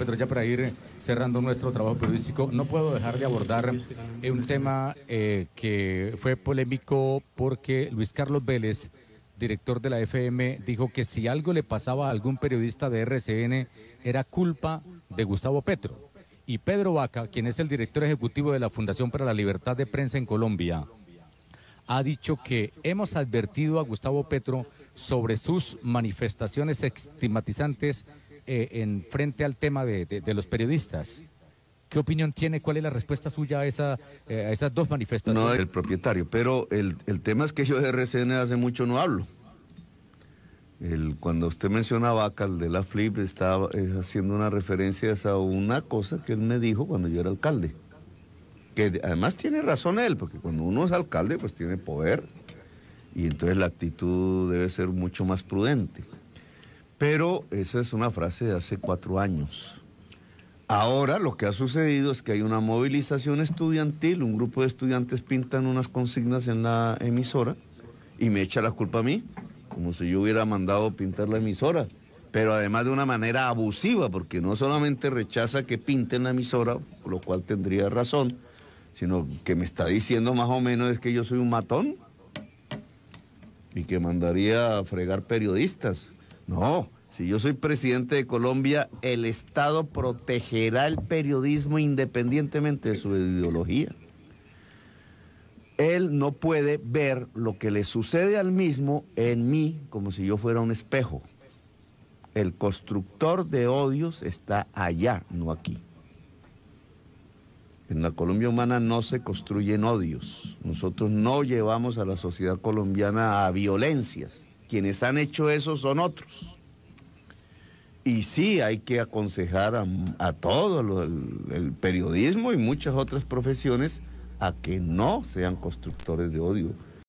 Pedro, ya para ir cerrando nuestro trabajo periodístico, no puedo dejar de abordar eh, un tema eh, que fue polémico porque Luis Carlos Vélez, director de la FM, dijo que si algo le pasaba a algún periodista de RCN era culpa de Gustavo Petro. Y Pedro Vaca, quien es el director ejecutivo de la Fundación para la Libertad de Prensa en Colombia, ha dicho que hemos advertido a Gustavo Petro sobre sus manifestaciones estigmatizantes eh, en frente al tema de, los periodistas. ¿Qué opinión tiene? ¿Cuál es la respuesta suya a, esa, eh, esas dos manifestaciones? No, el propietario, pero el, tema es que yo de RCN hace mucho no hablo. cuando usted mencionaba Vaca, el de la FLIP, estaba eh, haciendo una referencia a una cosa que él me dijo cuando yo era alcalde. Que además tiene razón él, porque cuando uno es alcalde, pues tiene poder. Y entonces la actitud debe ser mucho más prudente. Pero esa es una frase de hace cuatro años. Ahora lo que ha sucedido es que hay una movilización estudiantil, un grupo de estudiantes pintan unas consignas en la emisora y me echa la culpa a mí, como si yo hubiera mandado pintar la emisora, pero además de una manera abusiva, porque no solamente rechaza que pinten la emisora, lo cual tendría razón, sino que me está diciendo más o menos es que yo soy un matón y que mandaría a fregar periodistas. No, si yo soy presidente de Colombia, el Estado protegerá el periodismo independientemente de su ideología. Él no puede ver lo que le sucede al mismo en mí como si yo fuera un espejo. El constructor de odios está allá, no aquí. En la Colombia humana no se construyen odios. Nosotros no llevamos a la sociedad colombiana a violencias. Quienes han hecho eso son otros. Y sí, hay que aconsejar a, todo el, periodismo y muchas otras profesiones a que no sean constructores de odio